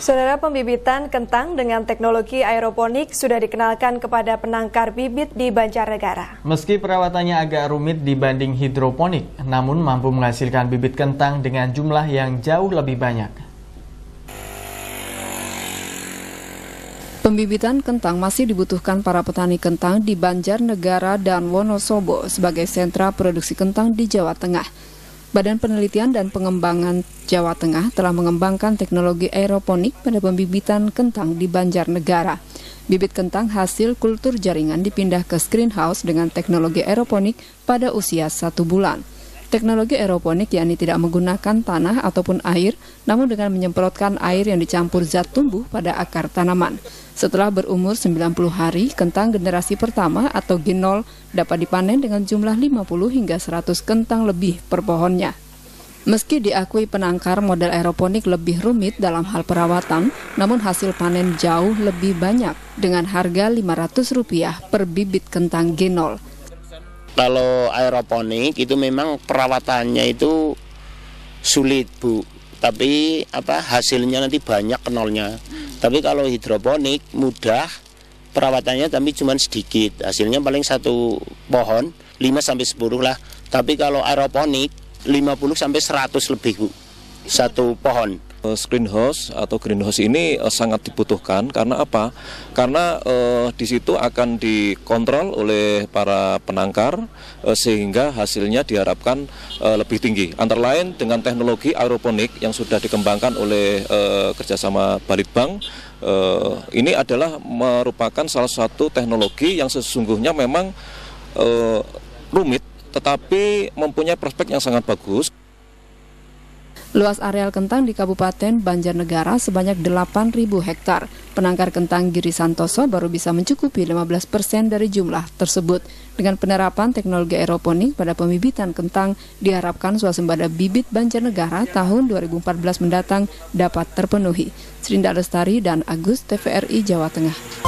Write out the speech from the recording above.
Saudara pembibitan kentang dengan teknologi aeroponik sudah dikenalkan kepada penangkar bibit di Banjarnegara. Meski perawatannya agak rumit dibanding hidroponik, namun mampu menghasilkan bibit kentang dengan jumlah yang jauh lebih banyak. Pembibitan kentang masih dibutuhkan para petani kentang di Banjarnegara dan Wonosobo sebagai sentra produksi kentang di Jawa Tengah. Badan Penelitian dan Pengembangan Jawa Tengah telah mengembangkan teknologi aeroponik pada pembibitan kentang di Banjarnegara. Bibit kentang hasil kultur jaringan dipindah ke greenhouse dengan teknologi aeroponik pada usia satu bulan. Teknologi aeroponik yakni tidak menggunakan tanah ataupun air, namun dengan menyemprotkan air yang dicampur zat tumbuh pada akar tanaman. Setelah berumur 90 hari, kentang generasi pertama atau genol dapat dipanen dengan jumlah 50 hingga 100 kentang lebih per pohonnya. Meski diakui penangkar model aeroponik lebih rumit dalam hal perawatan, namun hasil panen jauh lebih banyak dengan harga Rp500 per bibit kentang genol. Kalau aeroponik itu memang perawatannya itu sulit, Bu. Tapi apa hasilnya nanti banyak kenolnya. Tapi kalau hidroponik mudah perawatannya tapi cuma sedikit. Hasilnya paling satu pohon 5 sampai 10 lah. Tapi kalau aeroponik 50 sampai 100 lebih Bu. Satu pohon. Eh, screen house atau greenhouse ini eh, sangat dibutuhkan karena apa? Karena eh, di situ akan dikontrol oleh para penangkar eh, sehingga hasilnya diharapkan eh, lebih tinggi. Antara lain dengan teknologi aeroponik yang sudah dikembangkan oleh eh, kerjasama Balitbank eh, ini adalah merupakan salah satu teknologi yang sesungguhnya memang eh, rumit tetapi mempunyai prospek yang sangat bagus. Luas areal kentang di Kabupaten Banjarnegara sebanyak 8.000 hektar. Penangkar kentang Giri Santoso baru bisa mencukupi 15 persen dari jumlah tersebut. Dengan penerapan teknologi aeroponik pada pembibitan kentang, diharapkan suasembada bibit Banjarnegara tahun 2014 mendatang dapat terpenuhi. Serinda Lestari dan Agus TVRI Jawa Tengah.